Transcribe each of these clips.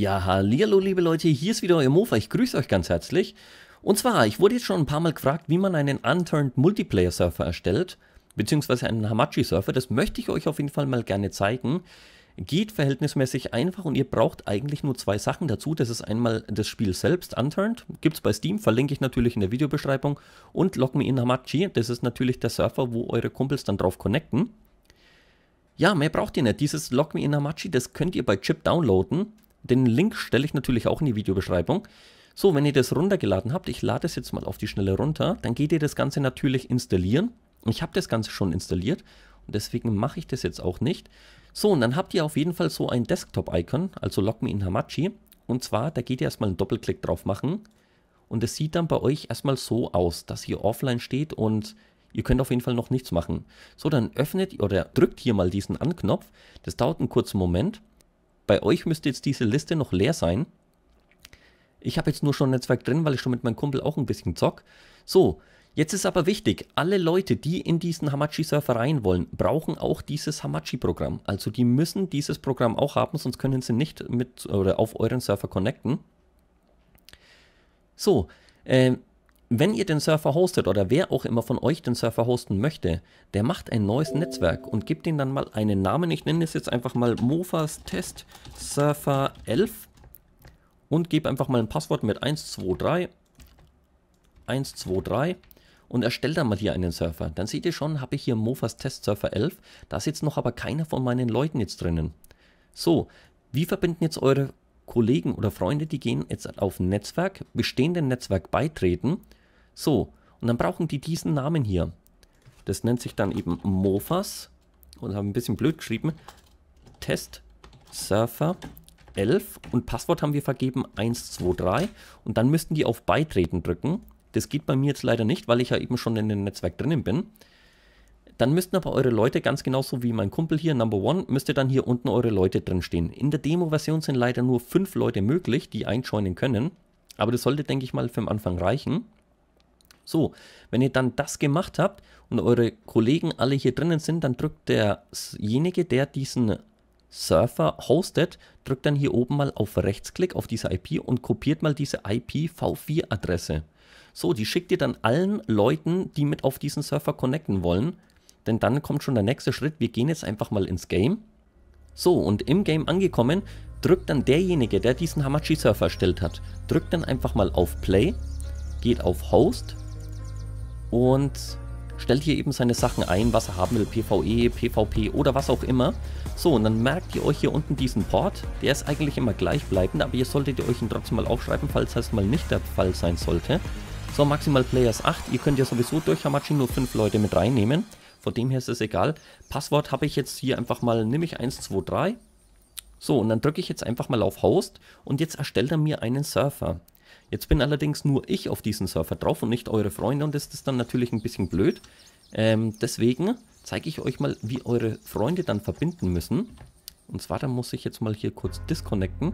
Ja, hallo liebe Leute, hier ist wieder euer Mofa, ich grüße euch ganz herzlich. Und zwar, ich wurde jetzt schon ein paar Mal gefragt, wie man einen Unturned Multiplayer Surfer erstellt, beziehungsweise einen Hamachi Surfer, das möchte ich euch auf jeden Fall mal gerne zeigen. Geht verhältnismäßig einfach und ihr braucht eigentlich nur zwei Sachen dazu. Das ist einmal das Spiel selbst, Unturned, gibt es bei Steam, verlinke ich natürlich in der Videobeschreibung. Und Lock Me in Hamachi, das ist natürlich der Surfer, wo eure Kumpels dann drauf connecten. Ja, mehr braucht ihr nicht. Dieses Lock Me in Hamachi, das könnt ihr bei Chip downloaden. Den Link stelle ich natürlich auch in die Videobeschreibung. So, wenn ihr das runtergeladen habt, ich lade es jetzt mal auf die Schnelle runter, dann geht ihr das Ganze natürlich installieren. Ich habe das Ganze schon installiert und deswegen mache ich das jetzt auch nicht. So, und dann habt ihr auf jeden Fall so ein Desktop-Icon, also Log Me in Hamachi. Und zwar, da geht ihr erstmal einen Doppelklick drauf machen und es sieht dann bei euch erstmal so aus, dass hier offline steht und ihr könnt auf jeden Fall noch nichts machen. So, dann öffnet oder drückt hier mal diesen Anknopf. Das dauert einen kurzen Moment bei euch müsste jetzt diese Liste noch leer sein. Ich habe jetzt nur schon ein Netzwerk drin, weil ich schon mit meinem Kumpel auch ein bisschen zock. So, jetzt ist aber wichtig, alle Leute, die in diesen Hamachi-Server rein wollen, brauchen auch dieses Hamachi-Programm. Also die müssen dieses Programm auch haben, sonst können sie nicht mit oder auf euren Server connecten. So, äh, wenn ihr den Server hostet oder wer auch immer von euch den Server hosten möchte, der macht ein neues Netzwerk und gibt ihm dann mal einen Namen. Ich nenne es jetzt einfach mal Mofas Test Server 11 und gebe einfach mal ein Passwort mit 123 123 und erstelle dann mal hier einen Server. Dann seht ihr schon, habe ich hier Mofas Test Server 11. Da sitzt noch aber keiner von meinen Leuten jetzt drinnen. So, wie verbinden jetzt eure Kollegen oder Freunde, die gehen jetzt auf Netzwerk, bestehenden Netzwerk beitreten so, und dann brauchen die diesen Namen hier. Das nennt sich dann eben MOFAS und haben ein bisschen blöd geschrieben. Test Surfer 11 und Passwort haben wir vergeben 123 und dann müssten die auf Beitreten drücken. Das geht bei mir jetzt leider nicht, weil ich ja eben schon in dem Netzwerk drinnen bin. Dann müssten aber eure Leute, ganz genauso wie mein Kumpel hier, Number One, müsste dann hier unten eure Leute drinstehen. In der Demo-Version sind leider nur 5 Leute möglich, die einjoinen können. Aber das sollte, denke ich mal, für den Anfang reichen. So, wenn ihr dann das gemacht habt und eure Kollegen alle hier drinnen sind, dann drückt derjenige, der diesen Surfer hostet, drückt dann hier oben mal auf Rechtsklick auf diese IP und kopiert mal diese IPv4-Adresse. So, die schickt ihr dann allen Leuten, die mit auf diesen Surfer connecten wollen. Denn dann kommt schon der nächste Schritt. Wir gehen jetzt einfach mal ins Game. So, und im Game angekommen, drückt dann derjenige, der diesen Hamachi-Surfer erstellt hat, drückt dann einfach mal auf Play, geht auf Host, und stellt hier eben seine Sachen ein, was er haben will, PvE, PvP oder was auch immer. So, und dann merkt ihr euch hier unten diesen Port, der ist eigentlich immer gleichbleibend, aber ihr solltet ihr euch ihn trotzdem mal aufschreiben, falls das mal nicht der Fall sein sollte. So, maximal Players 8, ihr könnt ja sowieso durch Hamachi nur 5 Leute mit reinnehmen, von dem her ist es egal. Passwort habe ich jetzt hier einfach mal, nehme ich 123. So, und dann drücke ich jetzt einfach mal auf Host und jetzt erstellt er mir einen Surfer. Jetzt bin allerdings nur ich auf diesen Server drauf und nicht eure Freunde und das ist dann natürlich ein bisschen blöd. Ähm, deswegen zeige ich euch mal, wie eure Freunde dann verbinden müssen. Und zwar, da muss ich jetzt mal hier kurz disconnecten.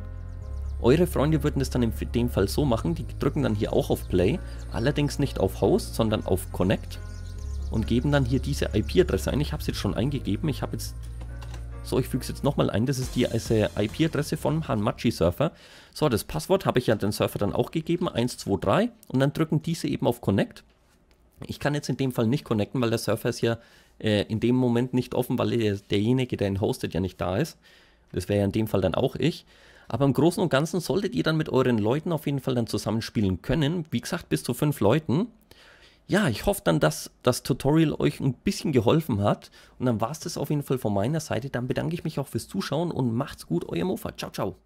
Eure Freunde würden es dann in dem Fall so machen, die drücken dann hier auch auf Play, allerdings nicht auf Host, sondern auf Connect und geben dann hier diese IP-Adresse ein. Ich habe es jetzt schon eingegeben, ich habe jetzt so, ich füge es jetzt nochmal ein. Das ist die äh, IP-Adresse vom Hanmachi-Surfer. So, das Passwort habe ich ja den Surfer dann auch gegeben, 123. Und dann drücken diese eben auf Connect. Ich kann jetzt in dem Fall nicht connecten, weil der Surfer ist ja äh, in dem Moment nicht offen, weil der, derjenige, der ihn hostet, ja nicht da ist. Das wäre ja in dem Fall dann auch ich. Aber im Großen und Ganzen solltet ihr dann mit euren Leuten auf jeden Fall dann zusammenspielen können. Wie gesagt, bis zu fünf Leuten ja, ich hoffe dann, dass das Tutorial euch ein bisschen geholfen hat. Und dann war es das auf jeden Fall von meiner Seite. Dann bedanke ich mich auch fürs Zuschauen und macht's gut, euer Mofa. Ciao, ciao.